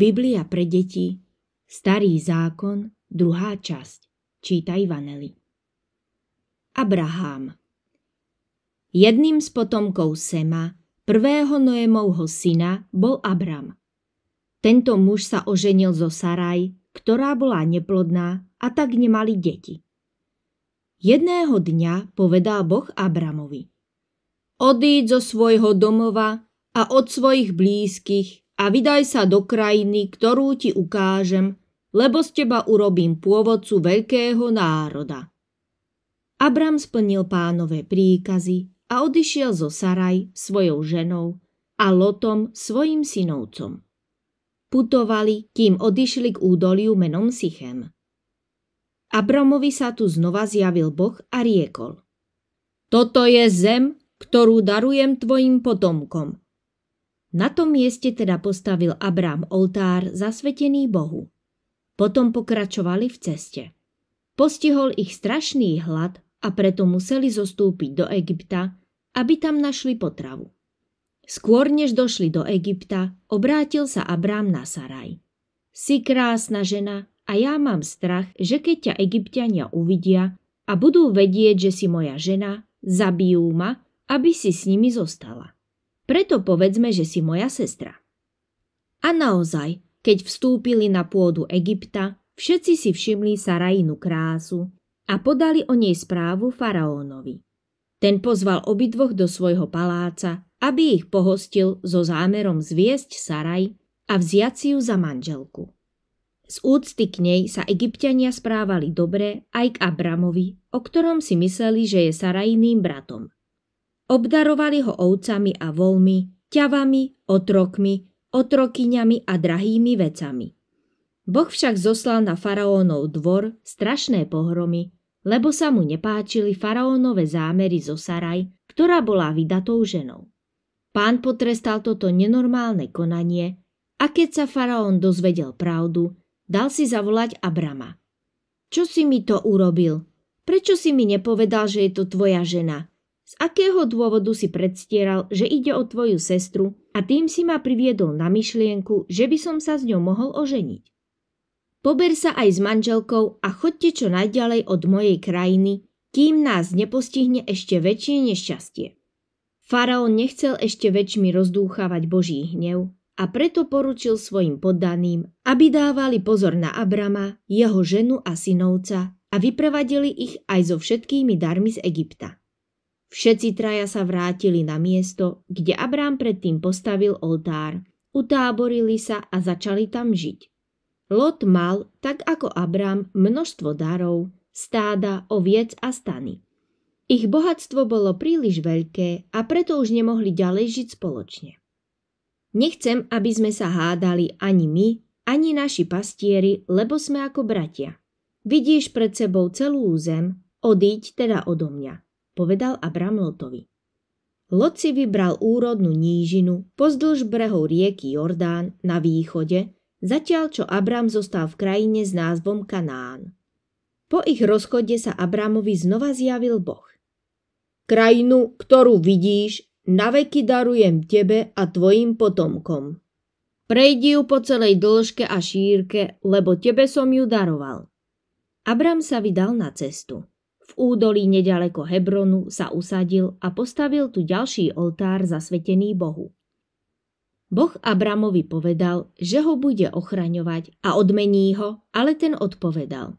Biblia pre deti, Starý zákon, druhá časť. Čítaj Vaneli. Abraham Jedným z potomkov Sema, prvého Noémovho syna, bol Abram. Tento muž sa oženil zo Saraj, ktorá bola neplodná a tak nemali deti. Jedného dňa povedal Boh Abramovi. Odíď zo svojho domova a od svojich blízkych a vydaj sa do krajiny, ktorú ti ukážem, lebo z teba urobím pôvodcu veľkého národa. Abram splnil pánové príkazy a odišiel zo Saraj svojou ženou a Lotom svojim synovcom. Putovali, kým odišli k údoliu menom Sichem. Abramovi sa tu znova zjavil Boh a riekol. Toto je zem, ktorú darujem tvojim potomkom – na tom mieste teda postavil Abrám oltár zasvetený Bohu. Potom pokračovali v ceste. Postihol ich strašný hlad a preto museli zostúpiť do Egypta, aby tam našli potravu. Skôr než došli do Egypta, obrátil sa Abrám na Saraj. Si krásna žena a ja mám strach, že keď ťa egyptiania uvidia a budú vedieť, že si moja žena, zabijú ma, aby si s nimi zostala. Preto povedzme, že si moja sestra. A naozaj, keď vstúpili na pôdu Egypta, všetci si všimli Sarajinu krásu a podali o nej správu faraónovi. Ten pozval obidvoch do svojho paláca, aby ich pohostil so zámerom zviesť Saraj a vziať si ju za manželku. Z úcty k nej sa egyptiania správali dobre aj k Abramovi, o ktorom si mysleli, že je Sarajným bratom. Obdarovali ho ovcami a volmi, ťavami, otrokmi, otrokyňami a drahými vecami. Boh však zoslal na faraónov dvor strašné pohromy, lebo sa mu nepáčili faraónove zámery zo Saraj, ktorá bola vydatou ženou. Pán potrestal toto nenormálne konanie a keď sa faraón dozvedel pravdu, dal si zavolať Abrama. Čo si mi to urobil? Prečo si mi nepovedal, že je to tvoja žena? Z akého dôvodu si predstieral, že ide o tvoju sestru a tým si ma priviedol na myšlienku, že by som sa s ňou mohol oženiť? Pober sa aj s manželkou a chodte čo najďalej od mojej krajiny, kým nás nepostihne ešte väčšie nešťastie. Faraón nechcel ešte väčšmi rozdúchávať Boží hnev a preto poručil svojim poddaným, aby dávali pozor na Abrama, jeho ženu a synovca a vyprevadili ich aj so všetkými darmi z Egypta. Všetci traja sa vrátili na miesto, kde Abrám predtým postavil oltár, utáborili sa a začali tam žiť. Lot mal, tak ako Abrám, množstvo darov, stáda, oviec a stany. Ich bohatstvo bolo príliš veľké a preto už nemohli ďalej žiť spoločne. Nechcem, aby sme sa hádali ani my, ani naši pastieri, lebo sme ako bratia. Vidíš pred sebou celú zem, odíď teda odo mňa povedal Abram Lotovi. Lot si vybral úrodnú nížinu pozdĺž brehov rieky Jordán na východe, zatiaľ čo Abram zostal v krajine s názvom Kanán. Po ich rozchode sa Abramovi znova zjavil Boh. Krajinu, ktorú vidíš, naveky darujem tebe a tvojim potomkom. Prejdi ju po celej dĺžke a šírke, lebo tebe som ju daroval. Abram sa vydal na cestu. V údolí nedaleko Hebronu sa usadil a postavil tu ďalší oltár zasvetený Bohu. Boh Abramovi povedal, že ho bude ochraňovať a odmení ho, ale ten odpovedal.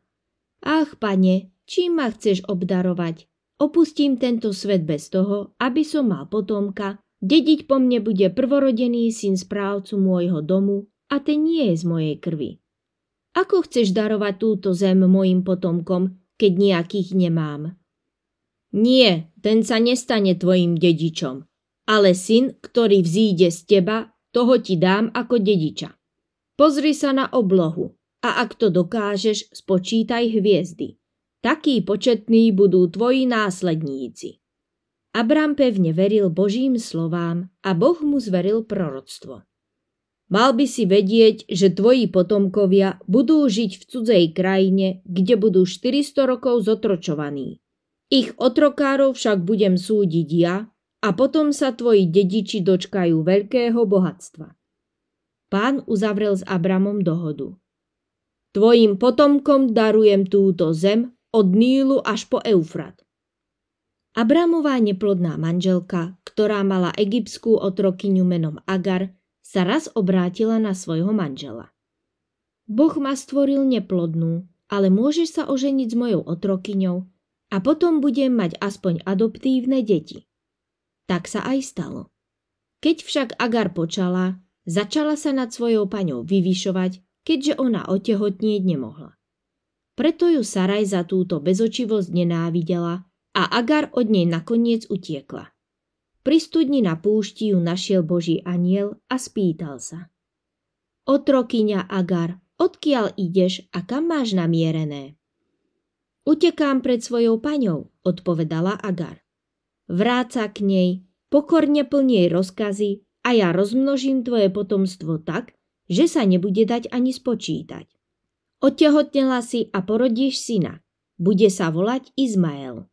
Ach, pane, čím ma chceš obdarovať? Opustím tento svet bez toho, aby som mal potomka, dediť po mne bude prvorodený syn správcu môjho domu a ten nie je z mojej krvi. Ako chceš darovať túto zem mojim potomkom, keď nejakých nemám. Nie, ten sa nestane tvojim dedičom, ale syn, ktorý vzíde z teba, toho ti dám ako dediča. Pozri sa na oblohu a ak to dokážeš, spočítaj hviezdy. Takí početní budú tvoji následníci. Abram pevne veril Božím slovám a Boh mu zveril proroctvo. Mal by si vedieť, že tvoji potomkovia budú žiť v cudzej krajine, kde budú 400 rokov zotročovaní. Ich otrokárov však budem súdiť ja a potom sa tvoji dediči dočkajú veľkého bohatstva. Pán uzavrel s Abramom dohodu. Tvojim potomkom darujem túto zem od Nílu až po Eufrat. Abramová neplodná manželka, ktorá mala egyptskú otrokyňu menom Agar, sa raz obrátila na svojho manžela. Boh ma stvoril neplodnú, ale môžeš sa oženiť s mojou otrokyňou a potom budem mať aspoň adoptívne deti. Tak sa aj stalo. Keď však Agar počala, začala sa nad svojou paňou vyvyšovať, keďže ona otehotnieť nemohla. Preto ju Saraj za túto bezočivosť nenávidela a Agar od nej nakoniec utiekla. Pri studni na púšti ju našiel Boží aniel a spýtal sa. Otrokyňa Agar, odkiaľ ideš a kam máš namierené? Utekám pred svojou paňou, odpovedala Agar. Vráca k nej, pokorne plnej rozkazy a ja rozmnožím tvoje potomstvo tak, že sa nebude dať ani spočítať. Otehotnela si a porodíš syna. Bude sa volať Izmael.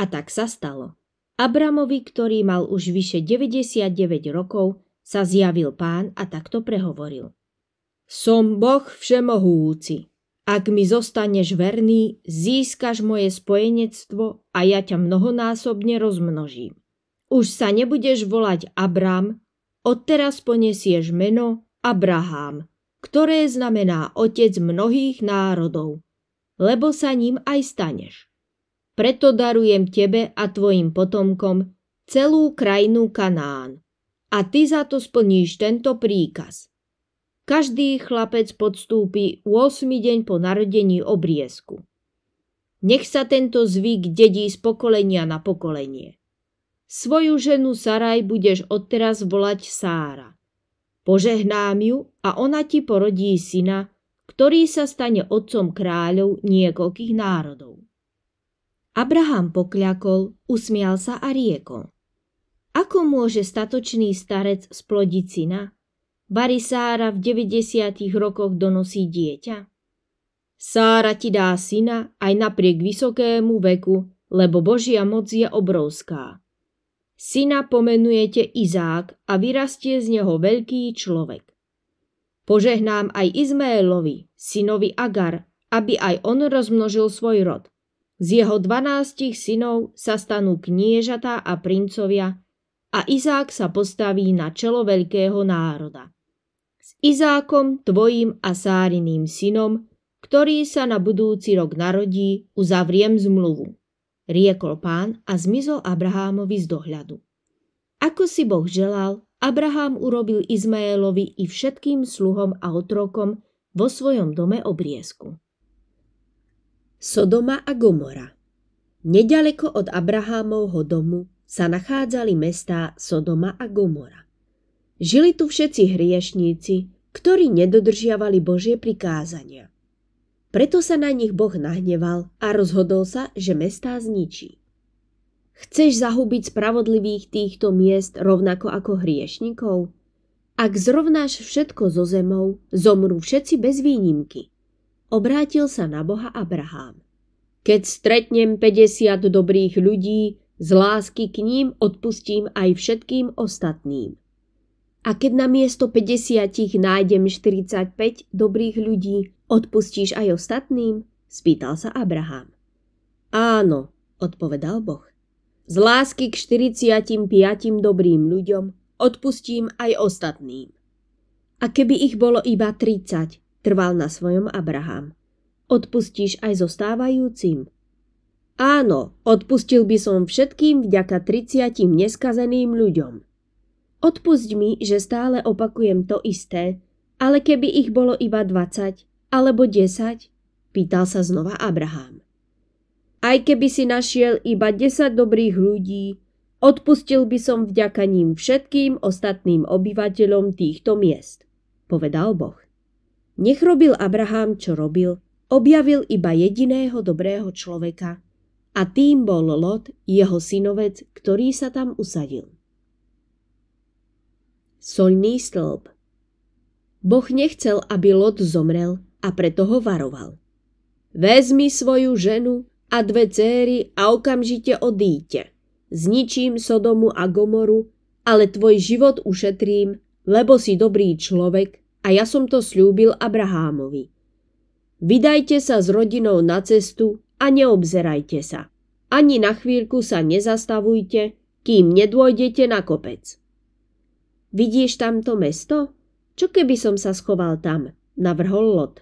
A tak sa stalo. Abramovi, ktorý mal už vyše 99 rokov, sa zjavil pán a takto prehovoril. Som Boh všemohúci. Ak mi zostaneš verný, získaš moje spojenectvo a ja ťa mnohonásobne rozmnožím. Už sa nebudeš volať Abram, odteraz ponesieš meno Abraham, ktoré znamená otec mnohých národov, lebo sa ním aj staneš. Preto darujem tebe a tvojim potomkom celú krajinu Kanán. A ty za to splníš tento príkaz. Každý chlapec podstúpi 8 deň po narodení obriezku. Nech sa tento zvyk dedí z pokolenia na pokolenie. Svoju ženu Saraj budeš odteraz volať Sára. Požehnám ju a ona ti porodí syna, ktorý sa stane otcom kráľov niekoľkých národov. Abraham pokľakol, usmial sa a riekol. Ako môže statočný starec splodiť syna? Barisára v 90 rokoch donosí dieťa? Sára ti dá syna aj napriek vysokému veku, lebo Božia moc je obrovská. Syna pomenujete Izák a vyrastie z neho veľký človek. Požehnám aj Izmaelovi, synovi Agar, aby aj on rozmnožil svoj rod z jeho dvanástich synov sa stanú kniežatá a princovia a Izák sa postaví na čelo veľkého národa. S Izákom, tvojim a Sáriným synom, ktorý sa na budúci rok narodí, uzavriem zmluvu. Riekol pán a zmizol Abrahámovi z dohľadu. Ako si Boh želal, Abraham urobil Izmaelovi i všetkým sluhom a otrokom vo svojom dome obriesku. Sodoma a Gomora. Nedaleko od Abrahámovho domu sa nachádzali mestá Sodoma a Gomora. Žili tu všetci hriešníci, ktorí nedodržiavali Božie prikázania. Preto sa na nich Boh nahneval a rozhodol sa, že mestá zničí. Chceš zahubiť spravodlivých týchto miest rovnako ako hriešnikov? Ak zrovnáš všetko so zemou, zomrú všetci bez výnimky – Obrátil sa na Boha Abraham. Keď stretnem 50 dobrých ľudí, z lásky k ním odpustím aj všetkým ostatným. A keď na miesto 50 nájdem 45 dobrých ľudí, odpustíš aj ostatným? Spýtal sa Abraham. Áno, odpovedal Boh. Z lásky k 45 dobrým ľuďom odpustím aj ostatným. A keby ich bolo iba 30, Trval na svojom Abraham. Odpustíš aj zostávajúcim? Áno, odpustil by som všetkým vďaka 30 neskazeným ľuďom. Odpusť mi, že stále opakujem to isté, ale keby ich bolo iba 20 alebo 10, pýtal sa znova Abraham. Aj keby si našiel iba 10 dobrých ľudí, odpustil by som vďaka ním všetkým ostatným obyvateľom týchto miest, povedal Boh. Nech robil Abraham, čo robil, objavil iba jediného dobrého človeka a tým bol Lot, jeho synovec, ktorý sa tam usadil. Solný stĺp Boh nechcel, aby Lot zomrel a preto ho varoval. Vezmi svoju ženu a dve céry a okamžite odíďte. Zničím Sodomu a Gomoru, ale tvoj život ušetrím, lebo si dobrý človek a ja som to slúbil Abrahámovi. Vydajte sa s rodinou na cestu a neobzerajte sa. Ani na chvíľku sa nezastavujte, kým nedôjdete na kopec. Vidíš tamto mesto? Čo keby som sa schoval tam? Navrhol Lot.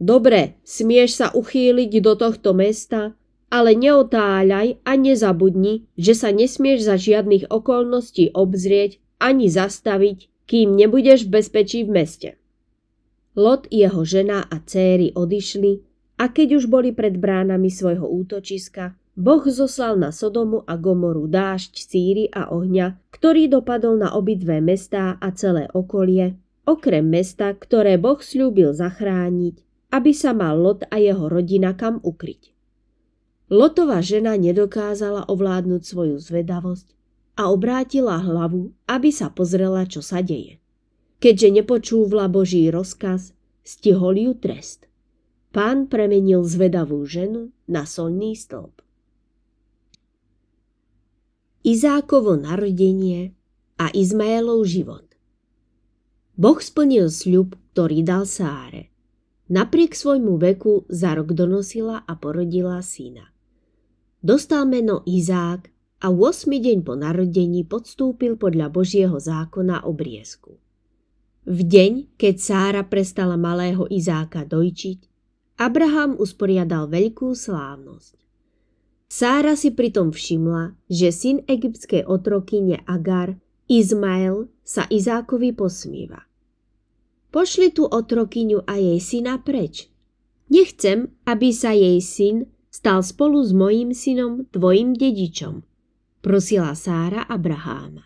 Dobre, smieš sa uchýliť do tohto mesta, ale neotáľaj a nezabudni, že sa nesmieš za žiadnych okolností obzrieť ani zastaviť, kým nebudeš v bezpečí v meste. Lot, jeho žena a céry odišli a keď už boli pred bránami svojho útočiska, Boh zoslal na Sodomu a Gomoru dážď, síry a ohňa, ktorý dopadol na obidve mestá a celé okolie, okrem mesta, ktoré Boh slúbil zachrániť, aby sa mal Lot a jeho rodina kam ukryť. Lotová žena nedokázala ovládnuť svoju zvedavosť a obrátila hlavu, aby sa pozrela, čo sa deje. Keďže nepočúvla Boží rozkaz, stihol ju trest. Pán premenil zvedavú ženu na solný stĺp. Izákovo narodenie a Izmaelov život Boh splnil sľub, ktorý dal Sáre. Napriek svojmu veku za rok donosila a porodila syna. Dostal meno Izák a 8. deň po narodení podstúpil podľa Božieho zákona obriezku. V deň, keď Sára prestala malého Izáka dojčiť, Abraham usporiadal veľkú slávnosť. Sára si pritom všimla, že syn egyptskej otrokyne Agar, Izmael, sa Izákovi posmíva. Pošli tu otrokyňu a jej syna preč. Nechcem, aby sa jej syn stal spolu s mojím synom tvojim dedičom prosila Sára Abraháma.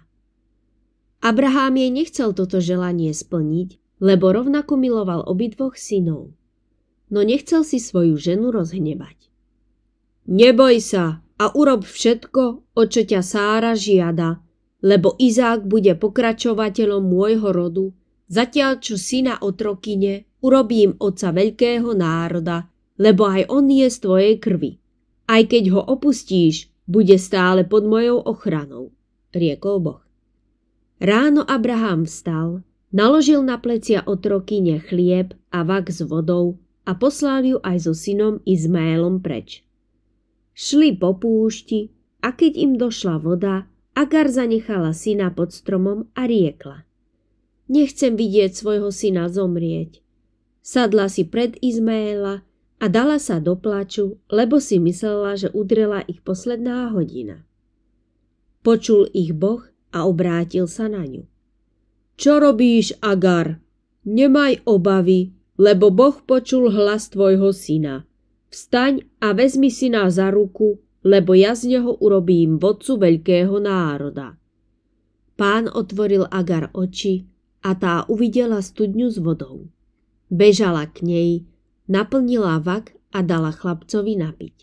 Abrahám jej nechcel toto želanie splniť, lebo rovnako miloval obidvoch synov. No nechcel si svoju ženu rozhnevať. Neboj sa a urob všetko, o čo ťa Sára žiada, lebo Izák bude pokračovateľom môjho rodu, zatiaľ čo syna otrokine urobím oca veľkého národa, lebo aj on je z tvojej krvi. Aj keď ho opustíš, bude stále pod mojou ochranou, riekol Boh. Ráno Abraham vstal, naložil na plecia otrokyne chlieb a vak s vodou a poslal ju aj so synom Izmaelom preč. Šli po púšti a keď im došla voda, Agar zanechala syna pod stromom a riekla. Nechcem vidieť svojho syna zomrieť. Sadla si pred Izmaela a dala sa do plaču, lebo si myslela, že udrela ich posledná hodina. Počul ich Boh a obrátil sa na ňu. Čo robíš, Agar? Nemaj obavy, lebo Boh počul hlas tvojho syna. Vstaň a vezmi syna za ruku, lebo ja z neho urobím vodcu veľkého národa. Pán otvoril Agar oči a tá uvidela studňu s vodou. Bežala k nej naplnila vak a dala chlapcovi napiť.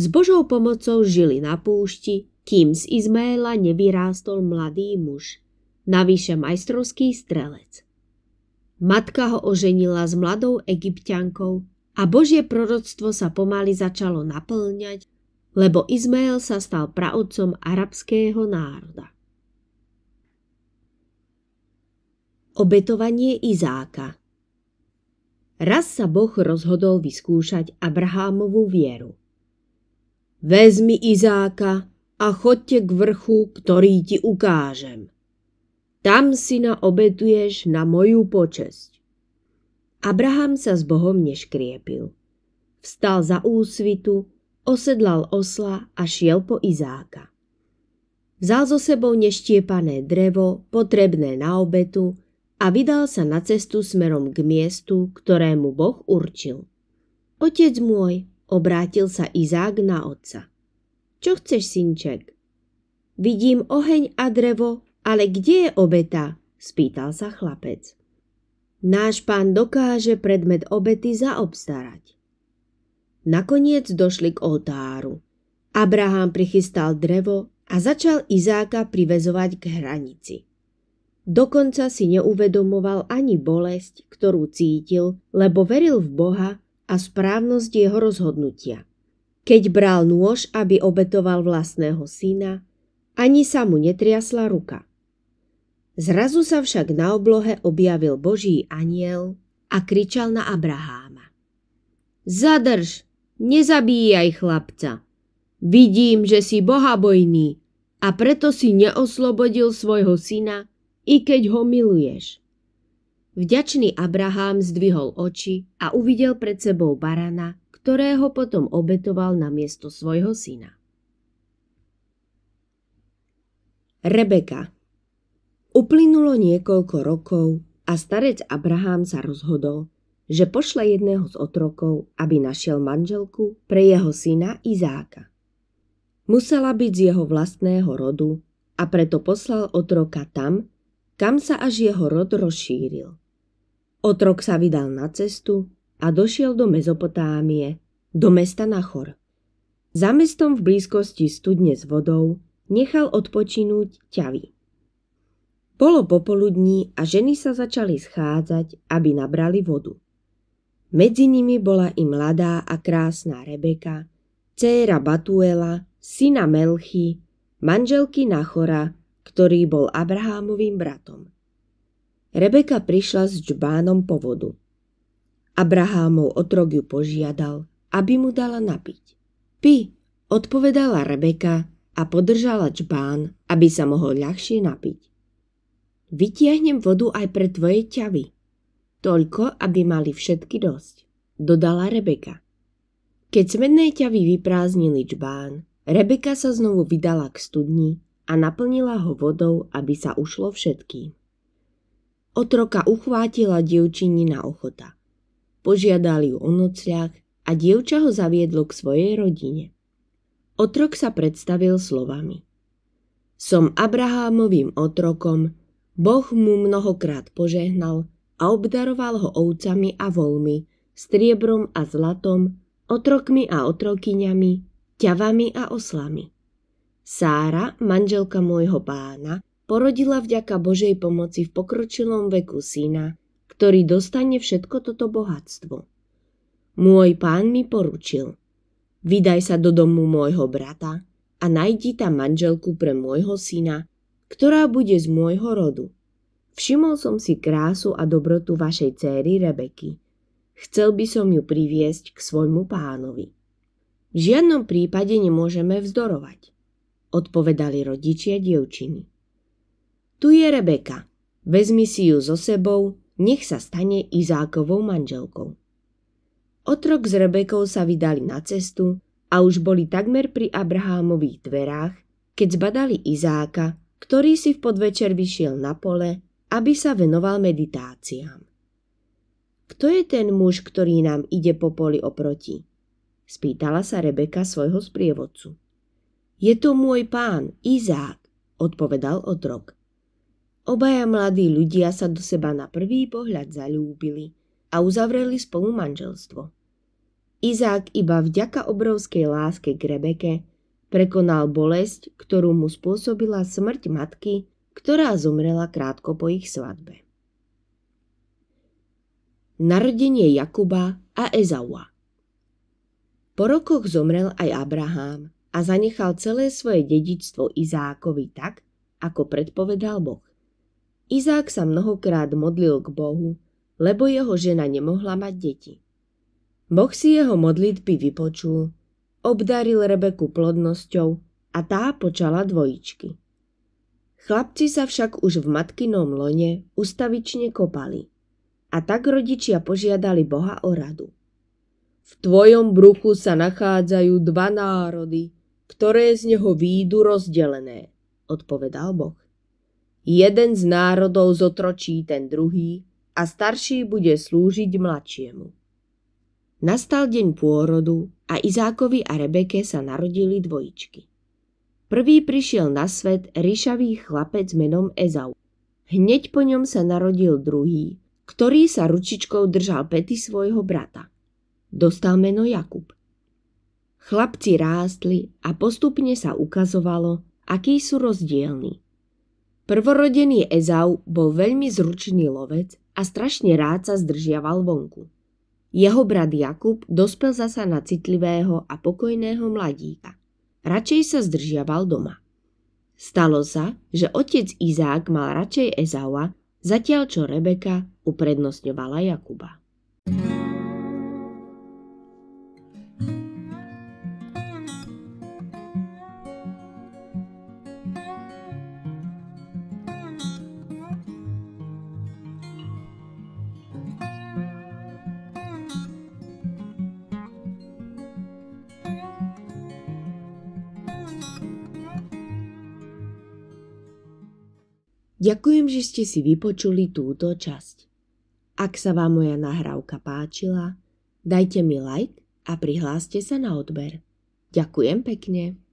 S Božou pomocou žili na púšti, kým z Izmaela nevyrástol mladý muž, navyše majstrovský strelec. Matka ho oženila s mladou egyptiankou a Božie proroctvo sa pomaly začalo naplňať, lebo Izmael sa stal praodcom arabského národa. Obetovanie Izáka Raz sa Boh rozhodol vyskúšať Abrahámovú vieru. Vezmi Izáka a chodte k vrchu, ktorý ti ukážem. Tam si obetuješ na moju počesť. Abraham sa s Bohom neškriepil. Vstal za úsvitu, osedlal osla a šiel po Izáka. Vzal so sebou neštiepané drevo, potrebné na obetu, a vydal sa na cestu smerom k miestu, ktorému Boh určil. Otec môj, obrátil sa Izák na otca. Čo chceš, synček? Vidím oheň a drevo, ale kde je obeta? spýtal sa chlapec. Náš pán dokáže predmet obety zaobstarať. Nakoniec došli k oltáru. Abraham prichystal drevo a začal Izáka privezovať k hranici. Dokonca si neuvedomoval ani bolesť, ktorú cítil, lebo veril v Boha a správnosť jeho rozhodnutia. Keď bral nôž, aby obetoval vlastného syna, ani sa mu netriasla ruka. Zrazu sa však na oblohe objavil Boží aniel a kričal na Abraháma. Zadrž, nezabíjaj chlapca. Vidím, že si bohabojný a preto si neoslobodil svojho syna i keď ho miluješ. Vďačný Abraham zdvihol oči a uvidel pred sebou barana, ktorého potom obetoval na miesto svojho syna. Rebeka Uplynulo niekoľko rokov a starec Abraham sa rozhodol, že pošle jedného z otrokov, aby našiel manželku pre jeho syna Izáka. Musela byť z jeho vlastného rodu a preto poslal otroka tam, kam sa až jeho rod rozšíril. Otrok sa vydal na cestu a došiel do Mezopotámie, do mesta Nachor. Za mestom v blízkosti studne s vodou nechal odpočinúť ťavy. Bolo popoludní a ženy sa začali schádzať, aby nabrali vodu. Medzi nimi bola i mladá a krásna Rebeka, dcéra Batuela, syna Melchy, manželky Nachora, ktorý bol Abrahámovým bratom. Rebeka prišla s džbánom po vodu. Abrahámov otrok ju požiadal, aby mu dala napiť. Pi, odpovedala Rebeka a podržala džbán, aby sa mohol ľahšie napiť. Vytiahnem vodu aj pre tvoje ťavy. Toľko, aby mali všetky dosť, dodala Rebeka. Keď smedné ťavy vyprázdnili džbán, Rebeka sa znovu vydala k studni a naplnila ho vodou, aby sa ušlo všetkým. Otroka uchvátila dievčinina ochota. Požiadali ju o nocľah a dievča ho zaviedlo k svojej rodine. Otrok sa predstavil slovami. Som Abrahámovým otrokom, Boh mu mnohokrát požehnal a obdaroval ho ovcami a volmi, striebrom a zlatom, otrokmi a otrokyňami, ťavami a oslami. Sára, manželka môjho pána, porodila vďaka Božej pomoci v pokročilom veku syna, ktorý dostane všetko toto bohatstvo. Môj pán mi poručil, vydaj sa do domu môjho brata a najdi tam manželku pre môjho syna, ktorá bude z môjho rodu. Všimol som si krásu a dobrotu vašej céry Rebeky. Chcel by som ju priviesť k svojmu pánovi. V žiadnom prípade nemôžeme vzdorovať odpovedali rodičia dievčiny. Tu je Rebeka, vezmi si ju so sebou, nech sa stane Izákovou manželkou. Otrok s Rebekou sa vydali na cestu a už boli takmer pri Abrahámových dverách, keď zbadali Izáka, ktorý si v podvečer vyšiel na pole, aby sa venoval meditáciám. Kto je ten muž, ktorý nám ide po poli oproti? Spýtala sa Rebeka svojho sprievodcu. Je to môj pán, Izák, odpovedal otrok. Obaja mladí ľudia sa do seba na prvý pohľad zalúbili a uzavreli spolu manželstvo. Izák iba vďaka obrovskej láske k Rebeke prekonal bolesť, ktorú mu spôsobila smrť matky, ktorá zomrela krátko po ich svadbe. Narodenie Jakuba a Ezaua Po rokoch zomrel aj Abraham a zanechal celé svoje dedičstvo Izákovi tak, ako predpovedal Boh. Izák sa mnohokrát modlil k Bohu, lebo jeho žena nemohla mať deti. Boh si jeho modlitby vypočul, obdaril Rebeku plodnosťou a tá počala dvojičky. Chlapci sa však už v matkinom lone ustavične kopali a tak rodičia požiadali Boha o radu. V tvojom bruchu sa nachádzajú dva národy, ktoré z neho výjdu rozdelené, odpovedal Boh. Jeden z národov zotročí ten druhý a starší bude slúžiť mladšiemu. Nastal deň pôrodu a Izákovi a Rebeke sa narodili dvojičky. Prvý prišiel na svet ryšavý chlapec menom Ezau. Hneď po ňom sa narodil druhý, ktorý sa ručičkou držal pety svojho brata. Dostal meno Jakub. Chlapci rástli a postupne sa ukazovalo, akí sú rozdielni. Prvorodený Ezau bol veľmi zručný lovec a strašne rád sa zdržiaval vonku. Jeho brat Jakub dospel zasa na citlivého a pokojného mladíka. Radšej sa zdržiaval doma. Stalo sa, že otec Izák mal radšej Ezaua, zatiaľ čo Rebeka uprednostňovala Jakuba. Ďakujem, že ste si vypočuli túto časť. Ak sa vám moja nahrávka páčila, dajte mi like a prihláste sa na odber. Ďakujem pekne.